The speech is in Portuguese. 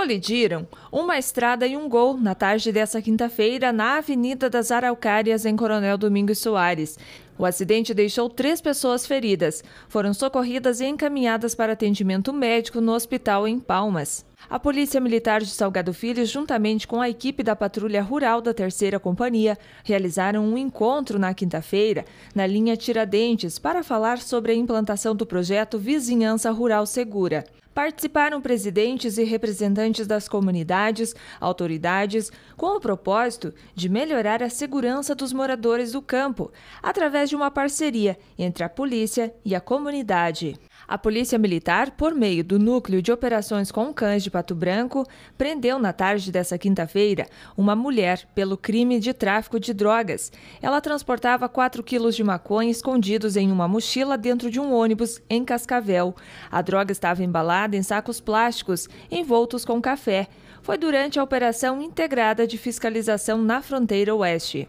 Colidiram uma estrada e um gol na tarde desta quinta-feira na Avenida das Araucárias, em Coronel Domingos Soares. O acidente deixou três pessoas feridas. Foram socorridas e encaminhadas para atendimento médico no hospital em Palmas. A Polícia Militar de Salgado Filho, juntamente com a equipe da Patrulha Rural da Terceira Companhia, realizaram um encontro na quinta-feira na linha Tiradentes para falar sobre a implantação do projeto Vizinhança Rural Segura. Participaram presidentes e representantes das comunidades, autoridades, com o propósito de melhorar a segurança dos moradores do campo, através de uma parceria entre a polícia e a comunidade. A Polícia Militar, por meio do Núcleo de Operações com Cães de Pato Branco, prendeu na tarde dessa quinta-feira uma mulher pelo crime de tráfico de drogas. Ela transportava 4 quilos de maconha escondidos em uma mochila dentro de um ônibus em Cascavel. A droga estava embalada em sacos plásticos, envoltos com café. Foi durante a Operação Integrada de Fiscalização na Fronteira Oeste.